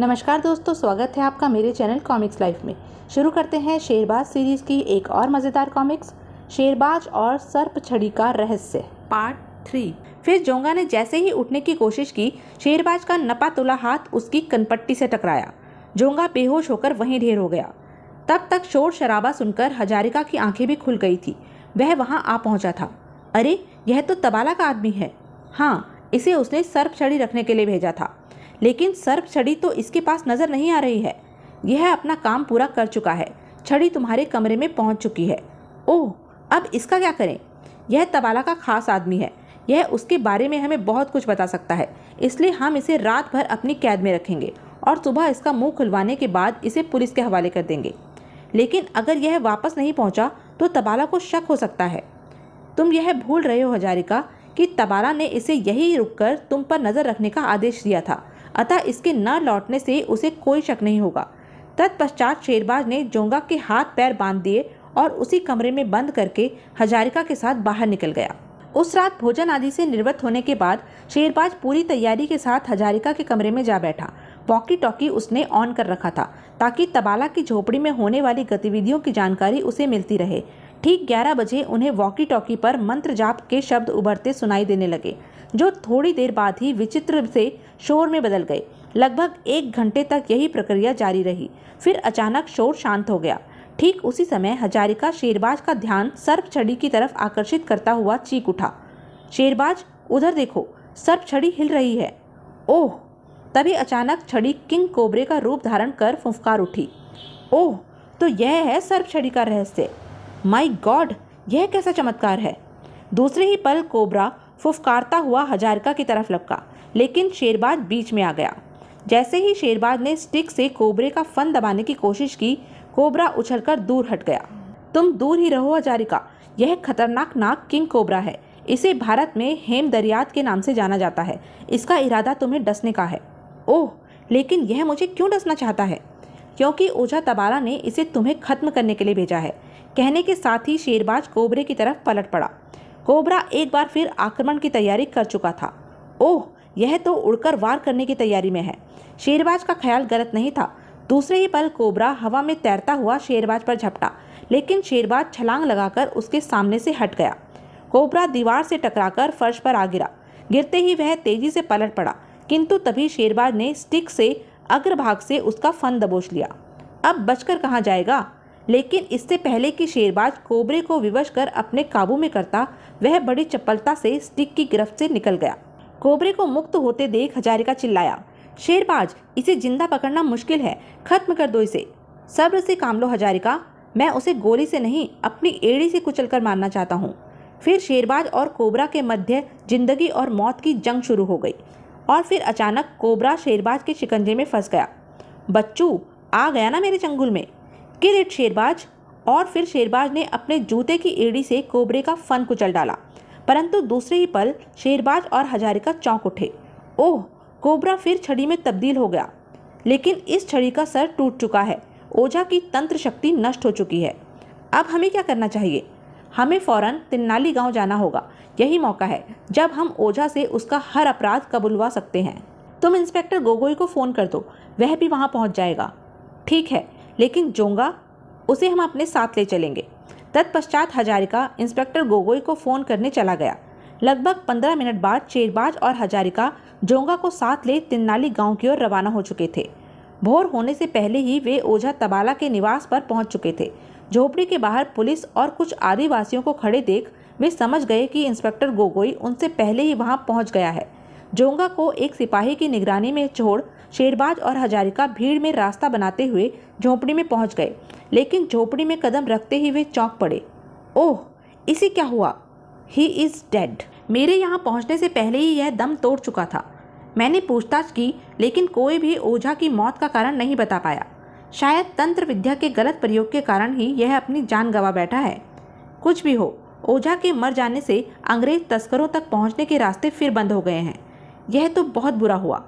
नमस्कार दोस्तों स्वागत है आपका मेरे चैनल कॉमिक्स लाइफ में शुरू करते हैं शेरबाज सीरीज़ की एक और मज़ेदार कॉमिक्स शेरबाज और सर्प छड़ी का रहस्य पार्ट थ्री फिर जोंगा ने जैसे ही उठने की कोशिश की शेरबाज का नपा तुला हाथ उसकी कनपट्टी से टकराया जोंगा बेहोश होकर वहीं ढेर हो गया तब तक शोर शराबा सुनकर हजारिका की आंखें भी खुल गई थी वह वहाँ आ पहुँचा था अरे यह तो तबाला का आदमी है हाँ इसे उसने सर्प छड़ी रखने के लिए भेजा था लेकिन सर्प छड़ी तो इसके पास नज़र नहीं आ रही है यह अपना काम पूरा कर चुका है छड़ी तुम्हारे कमरे में पहुंच चुकी है ओह अब इसका क्या करें यह तबाला का खास आदमी है यह उसके बारे में हमें बहुत कुछ बता सकता है इसलिए हम इसे रात भर अपनी कैद में रखेंगे और सुबह इसका मुंह खुलवाने के बाद इसे पुलिस के हवाले कर देंगे लेकिन अगर यह वापस नहीं पहुंचा तो तबाला को शक हो सकता है तुम यह भूल रहे हो हजारिका कि तबाला ने इसे यही रुककर तुम पर नज़र रखने का आदेश दिया था अतः इसके न लौटने से उसे कोई शक नहीं होगा तत्पश्चात शेरबाज ने जोंगा के हाथ पैर बांध दिए और उसी कमरे में बंद करके हजारिका के साथ बाहर निकल गया उस रात भोजन आदि से निर्वृत्त होने के बाद शेरबाज पूरी तैयारी के साथ हजारिका के कमरे में जा बैठा वॉकी टॉकी उसने ऑन कर रखा था ताकि तबाला की झोपड़ी में होने वाली गतिविधियों की जानकारी उसे मिलती रहे ठीक 11 बजे उन्हें वॉकी टॉकी पर मंत्र जाप के शब्द उभरते सुनाई देने लगे जो थोड़ी देर बाद ही विचित्र से शोर में बदल गए लगभग एक घंटे तक यही प्रक्रिया जारी रही फिर अचानक शोर शांत हो गया ठीक उसी समय हजारिका शेरबाज का ध्यान सर्प छड़ी की तरफ आकर्षित करता हुआ चीख उठा शेरबाज उधर देखो सर्प छड़ी हिल रही है ओह तभी अचानक छड़ी किंग कोबरे का रूप धारण कर फुफकार उठी ओह तो यह है सर्प छड़ी का रहस्य माई गॉड यह कैसा चमत्कार है दूसरे ही पल कोबरा फुफकारता हुआ हजारिका की तरफ लपका लेकिन शेरबाज बीच में आ गया जैसे ही शेरबाज ने स्टिक से कोबरे का फन दबाने की कोशिश की कोबरा उछलकर दूर हट गया तुम दूर ही रहो हजारिका यह खतरनाक नाक किंग कोबरा है इसे भारत में हेम दरियात के नाम से जाना जाता है इसका इरादा तुम्हें डसने का है ओह लेकिन यह मुझे क्यों डसना चाहता है क्योंकि ओझा तबारा ने इसे तुम्हें खत्म करने के लिए भेजा है कहने के साथ ही शेरबाज कोबरे की तरफ पलट पड़ा कोबरा एक बार फिर आक्रमण की तैयारी कर चुका था ओह यह तो उड़कर वार करने की तैयारी में है शेरबाज का ख्याल गलत नहीं था दूसरे ही पल कोबरा हवा में तैरता हुआ शेरबाज पर झपटा लेकिन शेरबाज छलांग लगाकर उसके सामने से हट गया कोबरा दीवार से टकराकर फर्श पर आ गिरा गिरते ही वह तेजी से पलट पड़ा किंतु तभी शेरबाज ने स्टिक से अग्रभाग से उसका फन दबोच लिया अब बचकर कहाँ जाएगा लेकिन इससे पहले कि शेरबाज कोबरे को विवश कर अपने काबू में करता वह बड़ी चपलता से स्टिक की गिरफ्त से निकल गया कोबरे को मुक्त होते देख हजारिका चिल्लाया शेरबाज इसे जिंदा पकड़ना मुश्किल है खत्म कर दो इसे सब्र से काम लो हजारिका मैं उसे गोली से नहीं अपनी एड़ी से कुचलकर मारना चाहता हूँ फिर शेरबाज और कोबरा के मध्य जिंदगी और मौत की जंग शुरू हो गई और फिर अचानक कोबरा शेरबाज के शिकंजे में फंस गया बच्चू आ गया ना मेरे चंगुल में गिरिट शेरबाज और फिर शेरबाज ने अपने जूते की एड़ी से कोबरे का फन कुचल डाला परंतु दूसरे ही पल शेरबाज और हजारिका चौंक उठे ओह कोबरा फिर छड़ी में तब्दील हो गया लेकिन इस छड़ी का सर टूट चुका है ओझा की तंत्र शक्ति नष्ट हो चुकी है अब हमें क्या करना चाहिए हमें फौरन तिन्नाली गांव जाना होगा यही मौका है जब हम ओझा से उसका हर अपराध कबुलवा सकते हैं तुम इंस्पेक्टर गोगोई को फ़ोन कर दो वह भी वहाँ पहुँच जाएगा ठीक है लेकिन जोंगा उसे हम अपने साथ ले चलेंगे तत्पश्चात हजारिका इंस्पेक्टर गोगोई को फ़ोन करने चला गया लगभग पंद्रह मिनट बाद शेरबाज और हजारिका जोंगा को साथ ले तिन्नाली गांव की ओर रवाना हो चुके थे भोर होने से पहले ही वे ओझा तबाला के निवास पर पहुंच चुके थे झोपड़ी के बाहर पुलिस और कुछ आदिवासियों को खड़े देख वे समझ गए कि इंस्पेक्टर गोगोई उनसे पहले ही वहां पहुंच गया है जोंगा को एक सिपाही की निगरानी में छोड़ शेरबाज और हजारिका भीड़ में रास्ता बनाते हुए झोपड़ी में पहुंच गए लेकिन झोपड़ी में कदम रखते ही वे चौंक पड़े ओह इसे क्या हुआ ही इज़ डेड मेरे यहाँ पहुँचने से पहले ही यह दम तोड़ चुका था मैंने पूछताछ की लेकिन कोई भी ओझा की मौत का कारण नहीं बता पाया शायद तंत्र विद्या के गलत प्रयोग के कारण ही यह अपनी जान गंवा बैठा है कुछ भी हो ओझा के मर जाने से अंग्रेज तस्करों तक पहुंचने के रास्ते फिर बंद हो गए हैं यह तो बहुत बुरा हुआ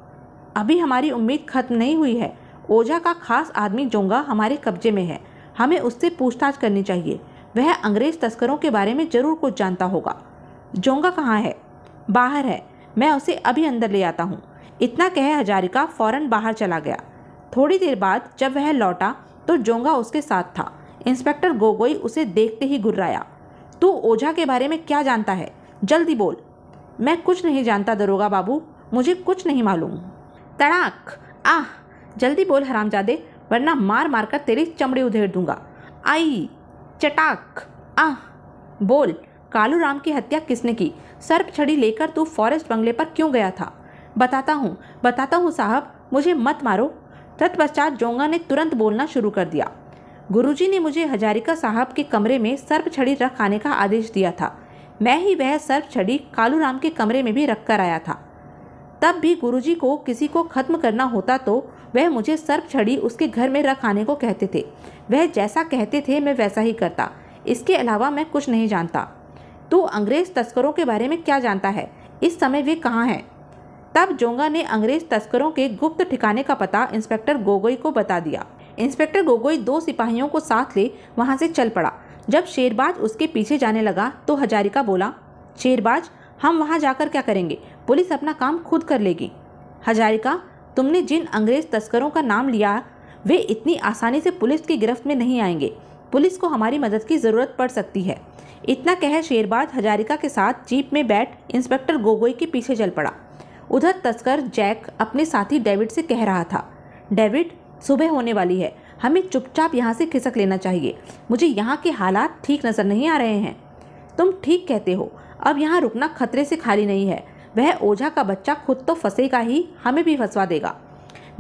अभी हमारी उम्मीद खत्म नहीं हुई है ओझा का खास आदमी जोंगा हमारे कब्जे में है हमें उससे पूछताछ करनी चाहिए वह अंग्रेज तस्करों के बारे में ज़रूर कुछ जानता होगा जोंगा कहाँ है बाहर है मैं उसे अभी अंदर ले आता हूँ इतना कहे हजारिका फौरन बाहर चला गया थोड़ी देर बाद जब वह लौटा तो जोंगा उसके साथ था इंस्पेक्टर गोगोई उसे देखते ही गुर्राया तू ओझा के बारे में क्या जानता है जल्दी बोल मैं कुछ नहीं जानता दरोगा बाबू मुझे कुछ नहीं मालूम तड़ाक आह जल्दी बोल हरामजादे वरना मार मार कर तेरी चमड़ी उधेड़ दूंगा आई चटाक आह बोल कालू राम की हत्या किसने की सर्प छड़ी लेकर तू फॉरेस्ट बंगले पर क्यों गया था बताता हूँ बताता हूँ साहब मुझे मत मारो तत्पश्चात जोंगा ने तुरंत बोलना शुरू कर दिया गुरुजी ने मुझे हजारिका साहब के कमरे में सर्प छड़ी रख आने का आदेश दिया था मैं ही वह सर्प छड़ी कालू राम के कमरे में भी रख कर आया था तब भी गुरुजी को किसी को खत्म करना होता तो वह मुझे सर्प छड़ी उसके घर में रखाने को कहते थे वह जैसा कहते थे मैं वैसा ही करता इसके अलावा मैं कुछ नहीं जानता तू अंग्रेज़ तस्करों के बारे में क्या जानता है इस समय वे कहाँ हैं तब जोंगा ने अंग्रेज़ तस्करों के गुप्त ठिकाने का पता इंस्पेक्टर गोगोई को बता दिया इंस्पेक्टर गोगोई दो सिपाहियों को साथ ले वहाँ से चल पड़ा जब शेरबाज उसके पीछे जाने लगा तो हजारिका बोला शेरबाज हम वहाँ जाकर क्या करेंगे पुलिस अपना काम खुद कर लेगी हजारिका तुमने जिन अंग्रेज तस्करों का नाम लिया वे इतनी आसानी से पुलिस की गिरफ्त में नहीं आएंगे पुलिस को हमारी मदद की ज़रूरत पड़ सकती है इतना कह शेरबाद हजारिका के साथ जीप में बैठ इंस्पेक्टर गोगोई के पीछे चल पड़ा उधर तस्कर जैक अपने साथी डेविड से कह रहा था डेविड सुबह होने वाली है हमें चुपचाप यहाँ से खिसक लेना चाहिए मुझे यहाँ के हालात ठीक नज़र नहीं आ रहे हैं तुम ठीक कहते हो अब यहाँ रुकना खतरे से खाली नहीं है वह ओझा का बच्चा खुद तो फंसेगा ही हमें भी फंसवा देगा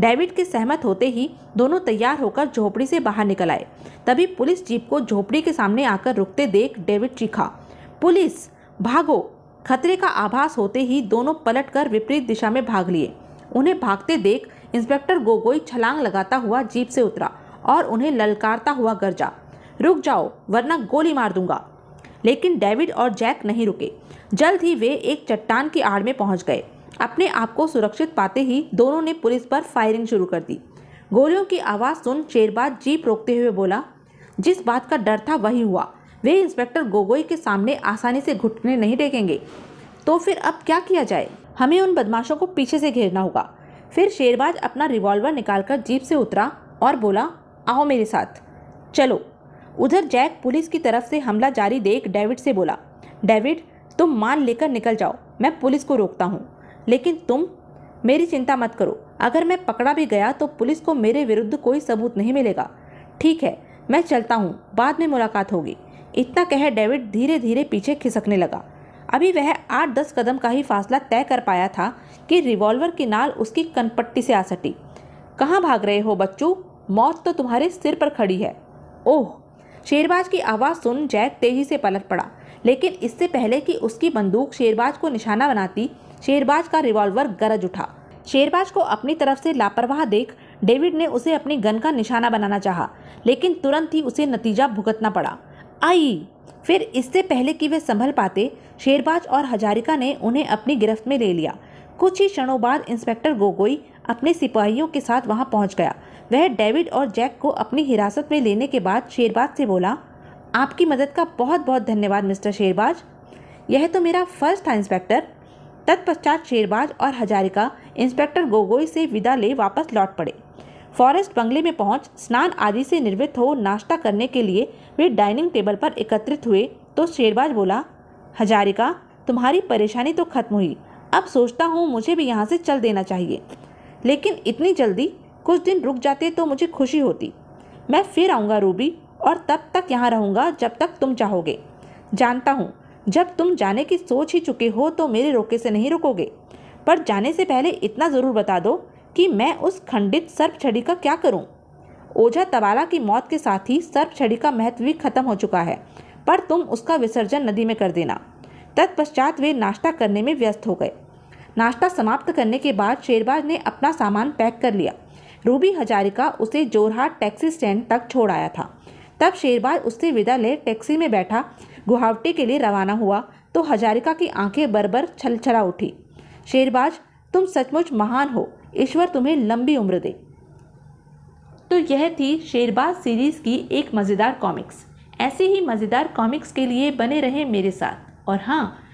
डेविड के सहमत होते ही दोनों तैयार होकर झोपड़ी से बाहर निकल आए तभी पुलिस जीप को झोपड़ी के सामने आकर रुकते देख डेविड चीखा पुलिस भागो खतरे का आभास होते ही दोनों कर विपरीत दिशा में भाग लिए उन्हें भागते देख इंस्पेक्टर गोगोई छलांग लगाता हुआ जीप से उतरा और उन्हें ललकारता हुआ गरजा रुक जाओ वरना गोली मार दूंगा लेकिन डेविड और जैक नहीं रुके जल्द ही वे एक चट्टान की आड़ में पहुंच गए अपने आप को सुरक्षित पाते ही दोनों ने पुलिस पर फायरिंग शुरू कर दी गोलियों की आवाज़ सुन शेरबाज जीप रोकते हुए बोला जिस बात का डर था वही हुआ वे इंस्पेक्टर गोगोई के सामने आसानी से घुटने नहीं टेकेंगे तो फिर अब क्या किया जाए हमें उन बदमाशों को पीछे से घेरना होगा फिर शेरबाज अपना रिवॉल्वर निकालकर जीप से उतरा और बोला आओ मेरे साथ चलो उधर जैक पुलिस की तरफ से हमला जारी देख डेविड से बोला डेविड तुम माल लेकर निकल जाओ मैं पुलिस को रोकता हूँ लेकिन तुम मेरी चिंता मत करो अगर मैं पकड़ा भी गया तो पुलिस को मेरे विरुद्ध कोई सबूत नहीं मिलेगा ठीक है मैं चलता हूँ बाद में मुलाकात होगी इतना कह डेविड धीरे धीरे पीछे खिसकने लगा अभी वह आठ दस कदम का ही फासला तय कर पाया था कि रिवॉल्वर की नाल उसकी कनपट्टी से आ सटी कहाँ भाग रहे हो बच्चू मौत तो तुम्हारे सिर पर खड़ी है ओह शेरबाज की आवाज़ सुन जैक तेजी से पलट पड़ा लेकिन इससे पहले कि उसकी बंदूक शेरबाज को निशाना बनाती शेरबाज का रिवॉल्वर गरज उठा शेरबाज को अपनी तरफ से लापरवाह देख डेविड ने उसे अपनी गन का निशाना बनाना चाहा, लेकिन तुरंत ही उसे नतीजा भुगतना पड़ा आई फिर इससे पहले कि वे संभल पाते शेरबाज और हजारिका ने उन्हें अपनी गिरफ्त में ले लिया कुछ ही क्षणों बाद इंस्पेक्टर गोगोई अपने सिपाहियों के साथ वहां पहुंच गया वह डेविड और जैक को अपनी हिरासत में लेने के बाद शेरबाज से बोला आपकी मदद का बहुत बहुत धन्यवाद मिस्टर शेरबाज यह तो मेरा फर्स्ट था इंस्पेक्टर तत्पश्चात शेरबाज और हजारिका इंस्पेक्टर गोगोई से विदा ले वापस लौट पड़े फॉरेस्ट बंगले में पहुंच स्नान आदि से निर्मित हो नाश्ता करने के लिए वे डाइनिंग टेबल पर एकत्रित हुए तो शेरबाज बोला हजारिका तुम्हारी परेशानी तो खत्म हुई अब सोचता हूँ मुझे भी यहाँ से चल देना चाहिए लेकिन इतनी जल्दी कुछ दिन रुक जाते तो मुझे खुशी होती मैं फिर आऊँगा रूबी और तब तक यहाँ रहूँगा जब तक तुम चाहोगे जानता हूँ जब तुम जाने की सोच ही चुके हो तो मेरे रोके से नहीं रुकोगे पर जाने से पहले इतना ज़रूर बता दो कि मैं उस खंडित सर्प छड़ी का क्या करूं? ओझा तबाला की मौत के साथ ही सर्प छड़ी का महत्व भी खत्म हो चुका है पर तुम उसका विसर्जन नदी में कर देना तत्पश्चात वे नाश्ता करने में व्यस्त हो गए नाश्ता समाप्त करने के बाद शेरबाज ने अपना सामान पैक कर लिया रूबी हजारिका उसे जोरहाट टैक्सी स्टैंड तक छोड़ आया था तब शेरबाज उससे विदा ले टैक्सी में बैठा गुहावटी के लिए रवाना हुआ तो हजारिका की आंखें बरबर छलछला उठी शेरबाज तुम सचमुच महान हो ईश्वर तुम्हें लंबी उम्र दे तो यह थी शेरबाज सीरीज़ की एक मज़ेदार कॉमिक्स ऐसे ही मज़ेदार कॉमिक्स के लिए बने रहे मेरे साथ और हाँ